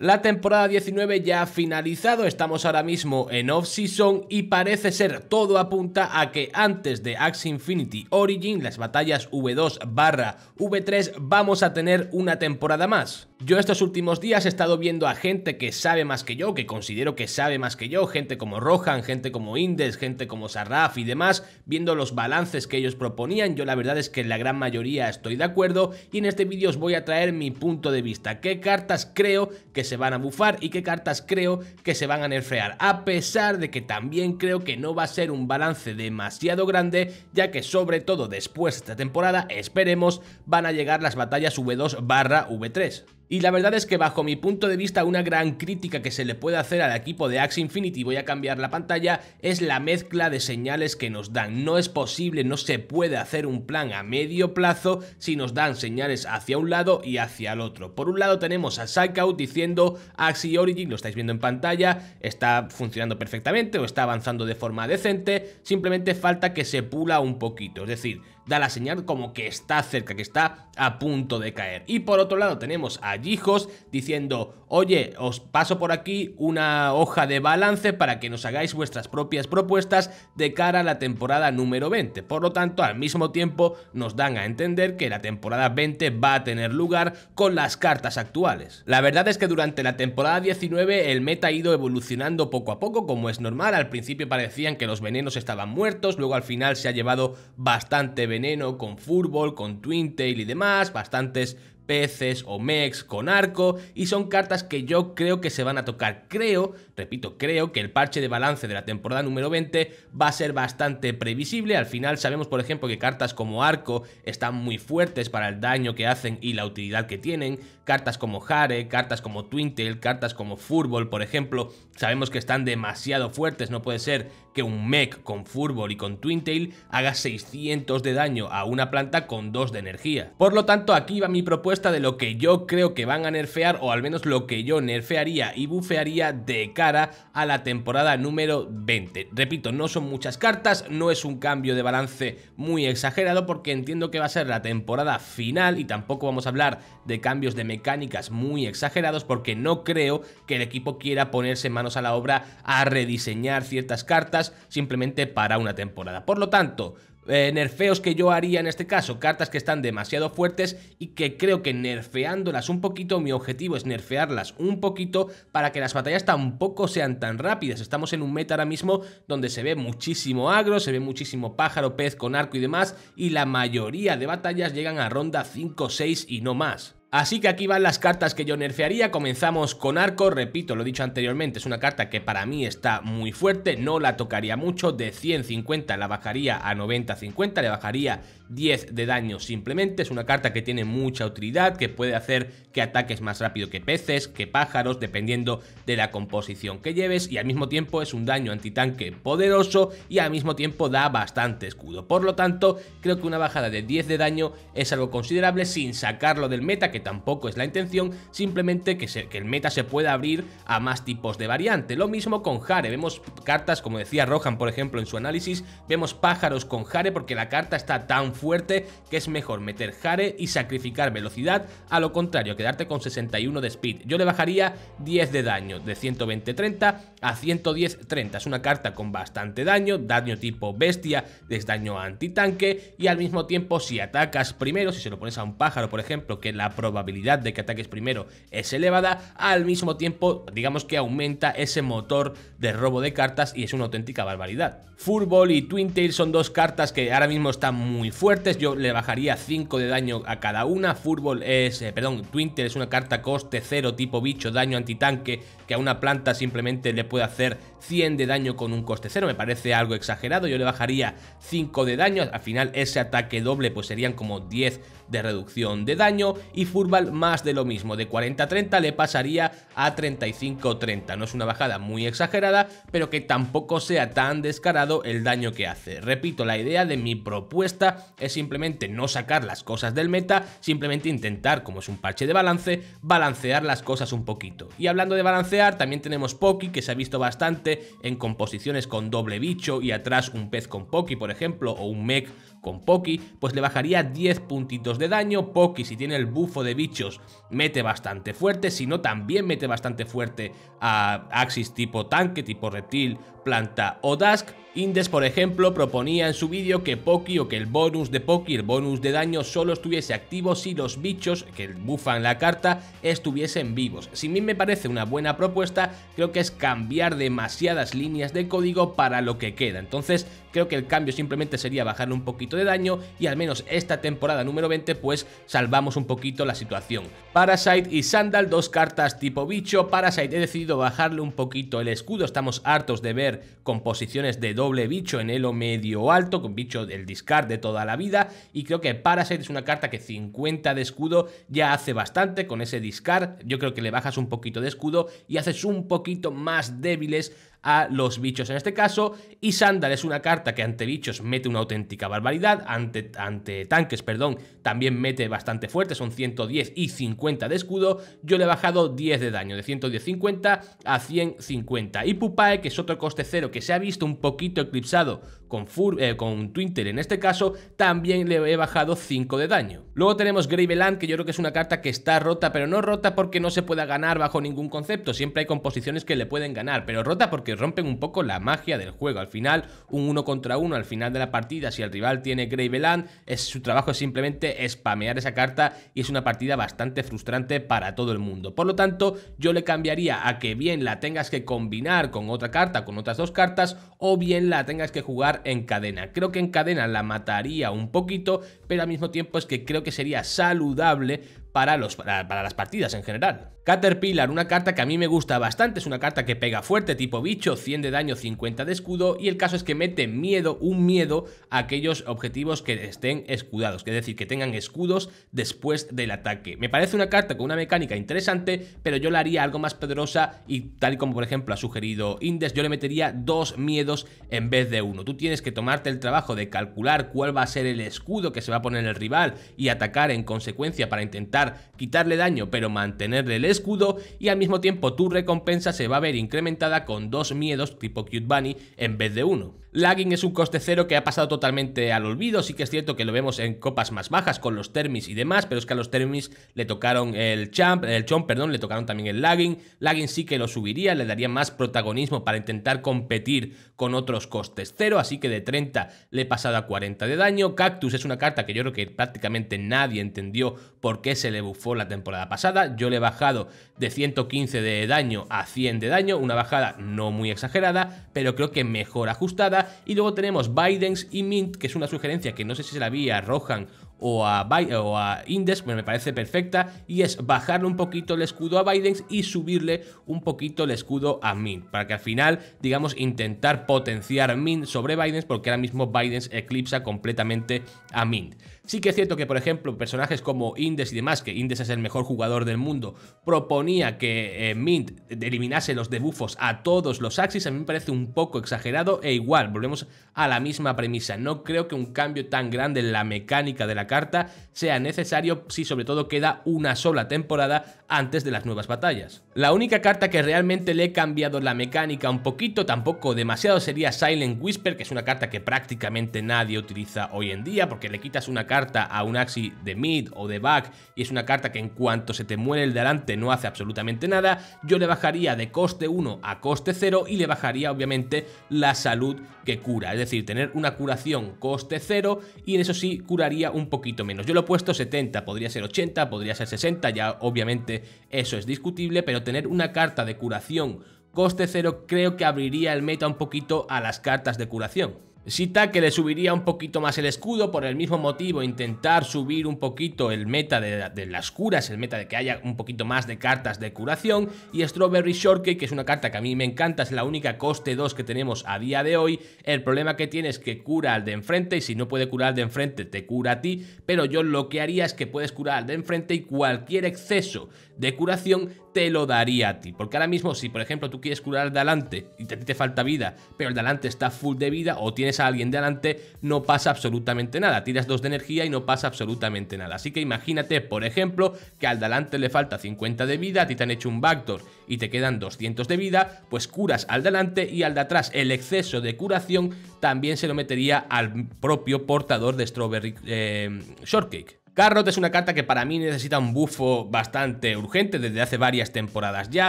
La temporada 19 ya ha finalizado, estamos ahora mismo en off-season y parece ser todo apunta a que antes de Axe Infinity Origin, las batallas V2 barra V3, vamos a tener una temporada más. Yo estos últimos días he estado viendo a gente que sabe más que yo, que considero que sabe más que yo, gente como Rohan, gente como Indes, gente como Sarraf y demás, viendo los balances que ellos proponían, yo la verdad es que en la gran mayoría estoy de acuerdo y en este vídeo os voy a traer mi punto de vista, qué cartas creo que se van a bufar y qué cartas creo que se van a nerfear, a pesar de que también creo que no va a ser un balance demasiado grande, ya que sobre todo después de esta temporada, esperemos, van a llegar las batallas V2 barra V3. Y la verdad es que bajo mi punto de vista una gran crítica que se le puede hacer al equipo de Axi Infinity, voy a cambiar la pantalla, es la mezcla de señales que nos dan. No es posible, no se puede hacer un plan a medio plazo si nos dan señales hacia un lado y hacia el otro. Por un lado tenemos a Psychout diciendo Axi Origin, lo estáis viendo en pantalla, está funcionando perfectamente o está avanzando de forma decente, simplemente falta que se pula un poquito, es decir, da la señal como que está cerca, que está a punto de caer. Y por otro lado tenemos a Gijos diciendo, oye, os paso por aquí una hoja de balance para que nos hagáis vuestras propias propuestas de cara a la temporada número 20. Por lo tanto, al mismo tiempo nos dan a entender que la temporada 20 va a tener lugar con las cartas actuales. La verdad es que durante la temporada 19 el meta ha ido evolucionando poco a poco, como es normal. Al principio parecían que los venenos estaban muertos, luego al final se ha llevado bastante veneno con fútbol, con Twintail y demás, bastantes peces o mex con arco y son cartas que yo creo que se van a tocar. Creo, repito, creo que el parche de balance de la temporada número 20 va a ser bastante previsible. Al final sabemos, por ejemplo, que cartas como arco están muy fuertes para el daño que hacen y la utilidad que tienen. Cartas como Hare, cartas como Twintail, cartas como fútbol por ejemplo, sabemos que están demasiado fuertes. No puede ser que un mech con Furbol y con Twintail haga 600 de daño a una planta con 2 de energía. Por lo tanto, aquí va mi propuesta de lo que yo creo que van a nerfear, o al menos lo que yo nerfearía y bufearía de cara a la temporada número 20. Repito, no son muchas cartas, no es un cambio de balance muy exagerado, porque entiendo que va a ser la temporada final y tampoco vamos a hablar de cambios de mecánicas muy exagerados, porque no creo que el equipo quiera ponerse manos a la obra a rediseñar ciertas cartas simplemente para una temporada. Por lo tanto, eh, nerfeos que yo haría en este caso, cartas que están demasiado fuertes y que creo que nerfeándolas un poquito, mi objetivo es nerfearlas un poquito para que las batallas tampoco sean tan rápidas. Estamos en un meta ahora mismo donde se ve muchísimo agro, se ve muchísimo pájaro, pez con arco y demás y la mayoría de batallas llegan a ronda 5, 6 y no más. Así que aquí van las cartas que yo nerfearía, comenzamos con arco, repito, lo he dicho anteriormente, es una carta que para mí está muy fuerte, no la tocaría mucho, de 150 la bajaría a 90-50, le bajaría 10 de daño simplemente, es una carta que tiene mucha utilidad, que puede hacer que ataques más rápido que peces, que pájaros, dependiendo de la composición que lleves y al mismo tiempo es un daño antitanque poderoso y al mismo tiempo da bastante escudo, por lo tanto creo que una bajada de 10 de daño es algo considerable sin sacarlo del meta, que tampoco es la intención, simplemente que, que el meta se pueda abrir a más tipos de variante, lo mismo con Jare, vemos cartas como decía Rohan por ejemplo en su análisis, vemos pájaros con Jare porque la carta está tan fuerte que es mejor meter Jare y sacrificar velocidad, a lo contrario, quedarte con 61 de speed. Yo le bajaría 10 de daño, de 120-30 a 110-30. Es una carta con bastante daño, daño tipo bestia, es daño antitanque y al mismo tiempo si atacas primero, si se lo pones a un pájaro, por ejemplo, que la probabilidad de que ataques primero es elevada, al mismo tiempo, digamos que aumenta ese motor de robo de cartas y es una auténtica barbaridad. Furball y Twin son dos cartas que ahora mismo están muy fuertes yo le bajaría 5 de daño a cada una. Fútbol es, eh, perdón, Twinter es una carta coste 0 tipo bicho, daño antitanque, que a una planta simplemente le puede hacer 100 de daño con un coste 0. Me parece algo exagerado, yo le bajaría 5 de daño. Al final ese ataque doble pues serían como 10 de reducción de daño y Furball más de lo mismo, de 40-30 le pasaría a 35-30, no es una bajada muy exagerada, pero que tampoco sea tan descarado el daño que hace. Repito, la idea de mi propuesta es simplemente no sacar las cosas del meta, simplemente intentar, como es un parche de balance, balancear las cosas un poquito. Y hablando de balancear, también tenemos Poki, que se ha visto bastante en composiciones con doble bicho y atrás un pez con Poki, por ejemplo, o un mech con Poki, pues le bajaría 10 puntitos de daño. Poki, si tiene el bufo de bichos, mete bastante fuerte. Si no, también mete bastante fuerte a Axis tipo tanque, tipo reptil, planta o Dusk. Indes, por ejemplo, proponía en su vídeo que Poki o que el bonus de Poki, el bonus de daño, solo estuviese activo si los bichos que bufan la carta estuviesen vivos. Si a mí me parece una buena propuesta, creo que es cambiar demasiadas líneas de código para lo que queda. Entonces, creo que el cambio simplemente sería bajarle un poquito de daño y al menos esta temporada número 20, pues salvamos un poquito la situación. Parasite y Sandal, dos cartas tipo bicho. Parasite he decidido bajarle un poquito el escudo, estamos hartos de ver composiciones de doble bicho en elo medio alto, con bicho del discard de toda la vida. Y creo que Parasite es una carta que 50 de escudo ya hace bastante con ese discard. Yo creo que le bajas un poquito de escudo y haces un poquito más débiles a los bichos en este caso. Y Sandal es una carta que ante bichos mete una auténtica barbaridad, ante, ante tanques, perdón, también mete bastante fuerte, son 110 y 50 de escudo. Yo le he bajado 10 de daño, de 110-50 a 150. Y Pupae, que es otro coste cero que se ha visto un poquito eclipsado con, Fur eh, en este caso, también le he bajado 5 de daño. Luego tenemos Graveland, que yo creo que es una carta que está rota, pero no rota porque no se pueda ganar bajo ningún concepto. Siempre hay composiciones que le pueden ganar, pero rota porque rompen un poco la magia del juego. Al final, un 1 contra 1 al final de la partida, si el rival tiene Graveland, es, su trabajo es simplemente spamear esa carta y es una partida bastante frustrante para todo el mundo. Por lo tanto, yo le cambiaría a que bien la tengas que combinar con otra carta, con otras dos cartas, o bien la tengas que jugar en cadena. Creo que en cadena la mataría un poquito, pero al mismo tiempo es que creo que sería saludable para, los, para, las partidas en general. Caterpillar, una carta que a mí me gusta bastante, es una carta que pega fuerte, tipo bicho, 100 de daño, 50 de escudo, y el caso es que mete miedo, un miedo, a aquellos objetivos que estén escudados, es decir, que tengan escudos después del ataque. Me parece una carta con una mecánica interesante, pero yo la haría algo más poderosa y tal y como por ejemplo ha sugerido Indes, yo le metería dos miedos en vez de uno. Tú tienes que tomarte el trabajo de calcular cuál va a ser el escudo que se va a poner el rival y atacar en consecuencia para intentar quitarle daño pero mantenerle el escudo y al mismo tiempo tu recompensa se va a ver incrementada con dos miedos tipo Cute Bunny en vez de uno. Lagging es un coste cero que ha pasado totalmente al olvido, sí que es cierto que lo vemos en copas más bajas con los Termis y demás, pero es que a los Termis le tocaron el Champ, el Chomp, perdón, le tocaron también el Lagging, Lagging sí que lo subiría, le daría más protagonismo para intentar competir con otros costes cero, así que de 30 le he pasado a 40 de daño, Cactus es una carta que yo creo que prácticamente nadie entendió por qué se le bufó la temporada pasada. Yo le he bajado de 115 de daño a 100 de daño, una bajada no muy exagerada, pero creo que mejor ajustada. Y luego tenemos Bidens y Mint, que es una sugerencia que no sé si se la vi a Rohan o a, o me parece perfecta, y es bajarle un poquito el escudo a Bidens y subirle un poquito el escudo a Mint para que al final, digamos, intentar potenciar Mint sobre Biden, porque ahora mismo Biden eclipsa completamente a Mint, Sí que es cierto que, por ejemplo, personajes como Indes y demás, que Indes es el mejor jugador del mundo, proponía que eh, Mint eliminase los debufos a todos los Axis, a mí me parece un poco exagerado e igual, volvemos a la misma premisa. No creo que un cambio tan grande en la mecánica de la carta sea necesario si sobre todo queda una sola temporada antes de las nuevas batallas. La única carta que realmente le he cambiado la mecánica un poquito, tampoco demasiado, sería Silent Whisper, que es una carta que prácticamente nadie utiliza hoy en día, porque le quitas una carta a un Axi de mid o de back, y es una carta que en cuanto se te muere el delante no hace absolutamente nada, yo le bajaría de coste 1 a coste 0 y le bajaría obviamente la salud que cura, es decir, tener una curación coste 0 y en eso sí curaría un poco poquito menos. Yo lo he puesto 70, podría ser 80, podría ser 60, ya obviamente eso es discutible, pero tener una carta de curación coste cero creo que abriría el meta un poquito a las cartas de curación. Cita que le subiría un poquito más el escudo, por el mismo motivo intentar subir un poquito el meta de, de, las curas, el meta de que haya un poquito más de cartas de curación, y Strawberry Shortcake, que es una carta que a mí me encanta, es la única coste 2 que tenemos a día de hoy, el problema que tiene es que cura al de enfrente, y si no puede curar al de enfrente, te cura a ti, pero yo lo que haría es que puedes curar al de enfrente y cualquier exceso de curación te lo daría a ti. Porque ahora mismo, si por ejemplo tú quieres curar al delante y a ti te falta vida, pero el delante está full de vida o tienes a alguien delante, no pasa absolutamente nada. Tiras dos de energía y no pasa absolutamente nada. Así que imagínate, por ejemplo, que al delante le falta 50 de vida, a ti te han hecho un backdoor y te quedan 200 de vida, pues curas al delante y al de atrás. El exceso de curación también se lo metería al propio portador de Strawberry eh, Shortcake. Carrot es una carta que para mí necesita un buffo bastante urgente desde hace varias temporadas ya,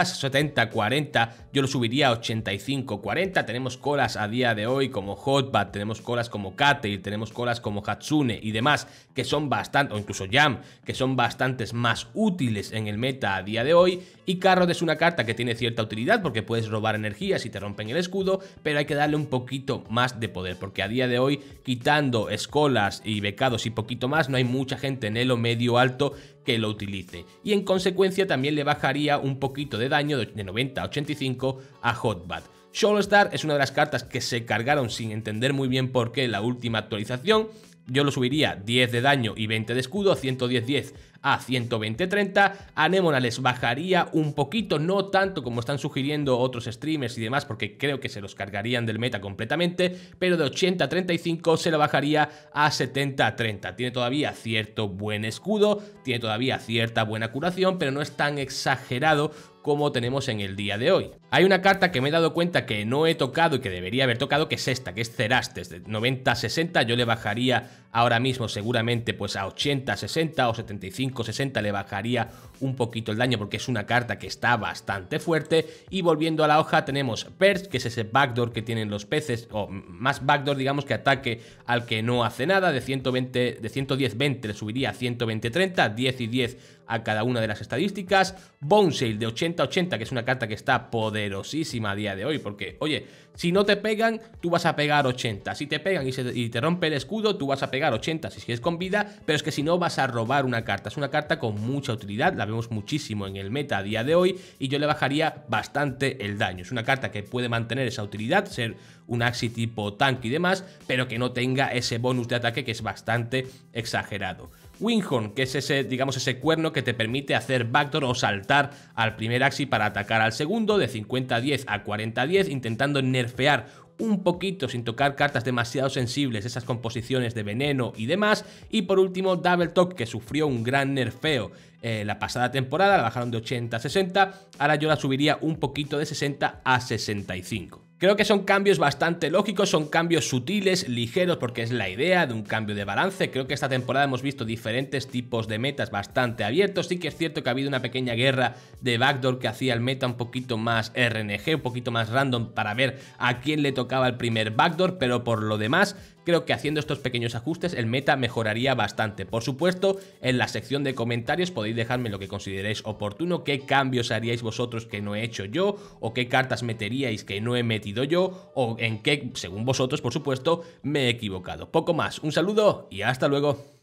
70-40, yo lo subiría a 85-40, tenemos colas a día de hoy como Hotbat, tenemos colas como Kate, tenemos colas como Hatsune y demás, que son bastante, o incluso Jam, que son bastantes más útiles en el meta a día de hoy, y Carrot es una carta que tiene cierta utilidad porque puedes robar energía si te rompen el escudo, pero hay que darle un poquito más de poder, porque a día de hoy, quitando escolas y becados y poquito más, no hay mucha gente centenelo medio alto que lo utilice. Y en consecuencia también le bajaría un poquito de daño de 90 a 85 a Hotbat. Soulstar es una de las cartas que se cargaron sin entender muy bien por qué la última actualización. Yo lo subiría 10 de daño y 20 de escudo, 110-10 a 120-30. Anemona les bajaría un poquito, no tanto como están sugiriendo otros streamers y demás, porque creo que se los cargarían del meta completamente, pero de 80-35 se la bajaría a 70-30. Tiene todavía cierto buen escudo, tiene todavía cierta buena curación, pero no es tan exagerado como tenemos en el día de hoy. Hay una carta que me he dado cuenta que no he tocado y que debería haber tocado, que es esta, que es Cerastes, de 90-60, yo le bajaría ahora mismo seguramente pues a 80-60 o 75 5.60 le bajaría un poquito el daño porque es una carta que está bastante fuerte. Y volviendo a la hoja tenemos Perch, que es ese backdoor que tienen los peces, o más backdoor digamos que ataque al que no hace nada, de 120, de 110-20 le subiría a 120-30, 10 y 10 a cada una de las estadísticas. Sale de 80-80, que es una carta que está poderosísima a día de hoy, porque, oye, si no te pegan, tú vas a pegar 80. Si te pegan y, te rompe el escudo, tú vas a pegar 80 si es con vida, pero es que si no vas a robar una carta. Es una carta con mucha utilidad, la vemos muchísimo en el meta a día de hoy y yo le bajaría bastante el daño. Es una carta que puede mantener esa utilidad, ser un axi tipo tank y demás, pero que no tenga ese bonus de ataque que es bastante exagerado. Winghorn, que es ese, digamos, ese cuerno que te permite hacer backdoor o saltar al primer axi para atacar al segundo de 50 10 a 40 10, intentando nerfear un poquito sin tocar cartas demasiado sensibles, esas composiciones de veneno y demás. Y por último, Double Talk, que sufrió un gran nerfeo eh, la pasada temporada, la bajaron de 80 a 60, ahora yo la subiría un poquito de 60 a 65. Creo que son cambios bastante lógicos, son cambios sutiles, ligeros, porque es la idea de un cambio de balance. Creo que esta temporada hemos visto diferentes tipos de metas bastante abiertos. Sí que es cierto que ha habido una pequeña guerra de backdoor que hacía el meta un poquito más RNG, un poquito más random para ver a quién le tocaba el primer backdoor, pero por lo demás creo que haciendo estos pequeños ajustes el meta mejoraría bastante. Por supuesto, en la sección de comentarios podéis dejarme lo que consideréis oportuno, qué cambios haríais vosotros que no he hecho yo o qué cartas meteríais que no he metido yo o en qué, según vosotros, por supuesto, me he equivocado. Poco más, un saludo y hasta luego.